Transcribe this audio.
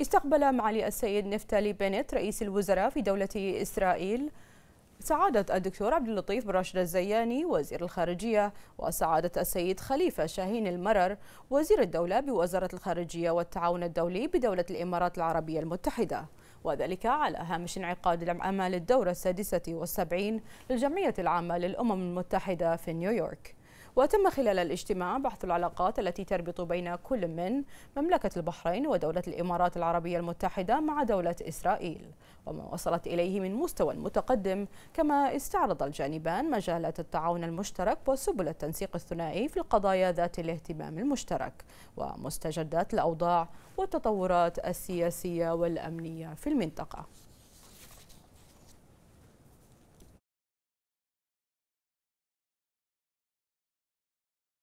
استقبل معالي السيد نفتالي بنت رئيس الوزراء في دولة إسرائيل سعادة الدكتور عبد اللطيف بن راشد الزياني وزير الخارجية وسعادة السيد خليفة شاهين المرر وزير الدولة بوزارة الخارجية والتعاون الدولي بدولة الإمارات العربية المتحدة وذلك على هامش انعقاد الأعمال الدورة السادسة والسبعين للجمعية العامة للأمم المتحدة في نيويورك وتم خلال الاجتماع بحث العلاقات التي تربط بين كل من مملكة البحرين ودولة الإمارات العربية المتحدة مع دولة إسرائيل وما وصلت إليه من مستوى متقدم كما استعرض الجانبان مجالات التعاون المشترك وسبل التنسيق الثنائي في القضايا ذات الاهتمام المشترك ومستجدات الأوضاع والتطورات السياسية والأمنية في المنطقة